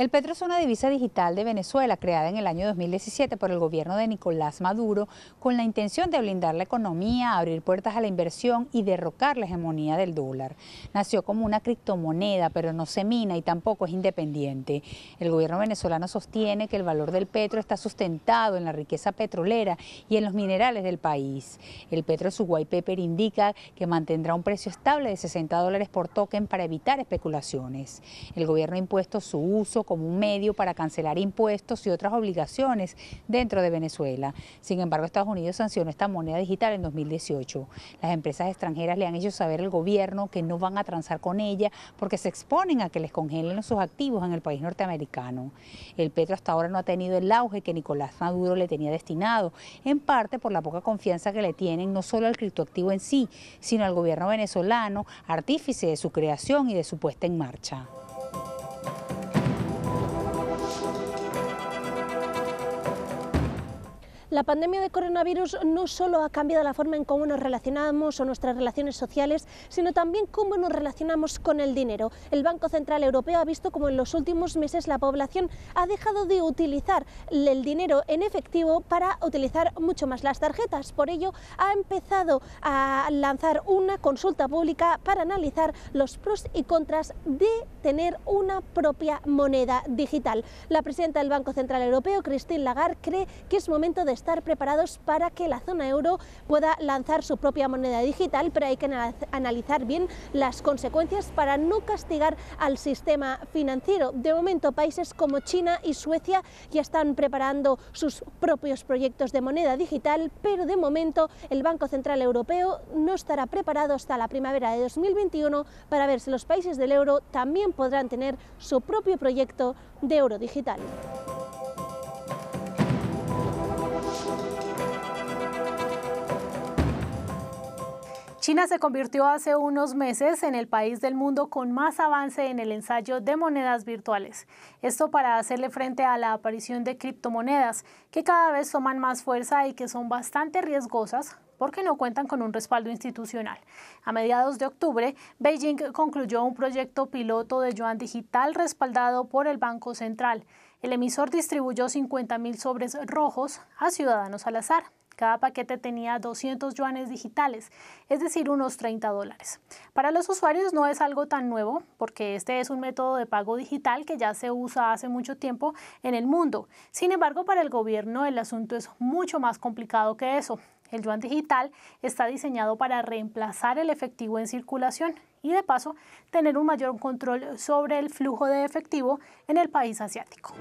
El petro es una divisa digital de Venezuela creada en el año 2017 por el gobierno de Nicolás Maduro con la intención de blindar la economía, abrir puertas a la inversión y derrocar la hegemonía del dólar. Nació como una criptomoneda, pero no se mina y tampoco es independiente. El gobierno venezolano sostiene que el valor del petro está sustentado en la riqueza petrolera y en los minerales del país. El petro su white paper indica que mantendrá un precio estable de 60 dólares por token para evitar especulaciones. El gobierno ha impuesto su uso como un medio para cancelar impuestos y otras obligaciones dentro de Venezuela. Sin embargo, Estados Unidos sancionó esta moneda digital en 2018. Las empresas extranjeras le han hecho saber al gobierno que no van a transar con ella porque se exponen a que les congelen sus activos en el país norteamericano. El Petro hasta ahora no ha tenido el auge que Nicolás Maduro le tenía destinado, en parte por la poca confianza que le tienen no solo al criptoactivo en sí, sino al gobierno venezolano, artífice de su creación y de su puesta en marcha. La pandemia de coronavirus no solo ha cambiado la forma en cómo nos relacionamos o nuestras relaciones sociales, sino también cómo nos relacionamos con el dinero. El Banco Central Europeo ha visto como en los últimos meses la población ha dejado de utilizar el dinero en efectivo para utilizar mucho más las tarjetas. Por ello, ha empezado a lanzar una consulta pública para analizar los pros y contras de tener una propia moneda digital. La presidenta del Banco Central Europeo, Christine Lagarde, cree que es momento de estar preparados para que la zona euro pueda lanzar su propia moneda digital, pero hay que analizar bien las consecuencias para no castigar al sistema financiero. De momento, países como China y Suecia ya están preparando sus propios proyectos de moneda digital, pero de momento el Banco Central Europeo no estará preparado hasta la primavera de 2021 para ver si los países del euro también podrán tener su propio proyecto de euro digital. China se convirtió hace unos meses en el país del mundo con más avance en el ensayo de monedas virtuales. Esto para hacerle frente a la aparición de criptomonedas, que cada vez toman más fuerza y que son bastante riesgosas porque no cuentan con un respaldo institucional. A mediados de octubre, Beijing concluyó un proyecto piloto de yuan digital respaldado por el Banco Central. El emisor distribuyó 50.000 sobres rojos a ciudadanos al azar. Cada paquete tenía 200 yuanes digitales, es decir, unos 30 dólares. Para los usuarios no es algo tan nuevo, porque este es un método de pago digital que ya se usa hace mucho tiempo en el mundo. Sin embargo, para el gobierno el asunto es mucho más complicado que eso. El yuan digital está diseñado para reemplazar el efectivo en circulación y de paso tener un mayor control sobre el flujo de efectivo en el país asiático.